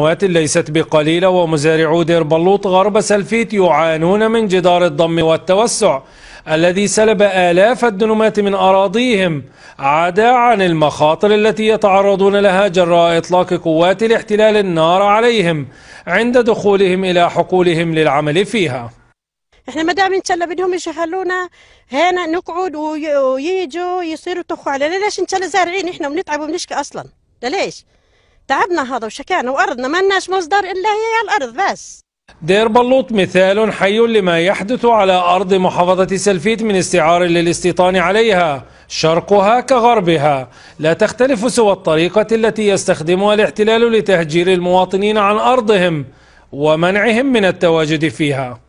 سنوات ليست بقليلة ومزارعو دير بلوط غرب سلفيت يعانون من جدار الضم والتوسع الذي سلب آلاف الدنومات من أراضيهم عدا عن المخاطر التي يتعرضون لها جراء إطلاق قوات الاحتلال النار عليهم عند دخولهم إلى حقولهم للعمل فيها احنا ما دام ان شاء الله بدهم يشحلونا هنا نقعد ويجوا يصيروا يطخوا علينا ليش ان شاء الله زارعين احنا ونتعب ونشكي اصلا ده ليش تعبنا هذا وشكانا وأرضنا ما لناش مصدر إلا هي الأرض بس دير بلوط مثال حي لما يحدث على أرض محافظة سلفيت من استعار للاستيطان عليها شرقها كغربها لا تختلف سوى الطريقة التي يستخدمها الاحتلال لتهجير المواطنين عن أرضهم ومنعهم من التواجد فيها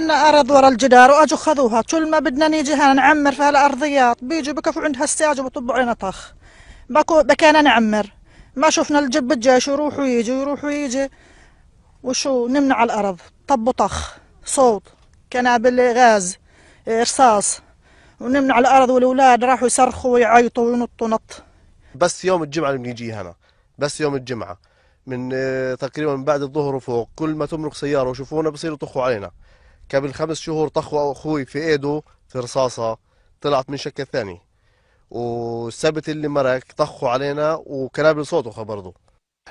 عندنا أرض ورا الجدار وأجوا خذوها كل ما بدنا نيجي هنا نعمر في هالأرضيات بيجوا بكفوا عندها الساج وبطبوا علينا طخ بكو بكينا نعمر ما شفنا الجب الجيش يروح ويجي يروح ويجي وشو نمنع على الأرض طب وطخ صوت كنابل غاز رصاص ونمنع على الأرض والأولاد راحوا يصرخوا ويعيطوا وينطوا نط بس يوم الجمعة اللي بنيجي هنا بس يوم الجمعة من آه، تقريبا من بعد الظهر وفوق كل ما تمرق سيارة وشوفونا بصيروا يطخوا علينا قبل خمس شهور طخوا أخوي في إيده في رصاصة طلعت من شكل ثاني والسبت اللي مرق طخوا علينا وكلاب صوتخه برضه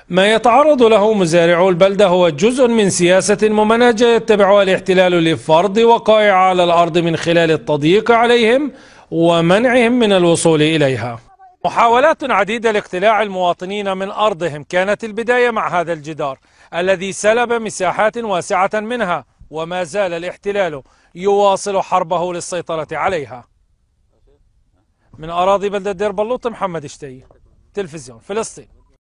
ما يتعرض له مزارعو البلدة هو جزء من سياسة ممنهجة يتبعها الاحتلال لفرض وقائع على الأرض من خلال التضييق عليهم ومنعهم من الوصول إليها محاولات عديدة لاقتلاع المواطنين من أرضهم كانت البداية مع هذا الجدار الذي سلب مساحات واسعة منها وما زال الاحتلال يواصل حربه للسيطرة عليها من أراضي بلدة دير بلوط محمد شتي تلفزيون فلسطين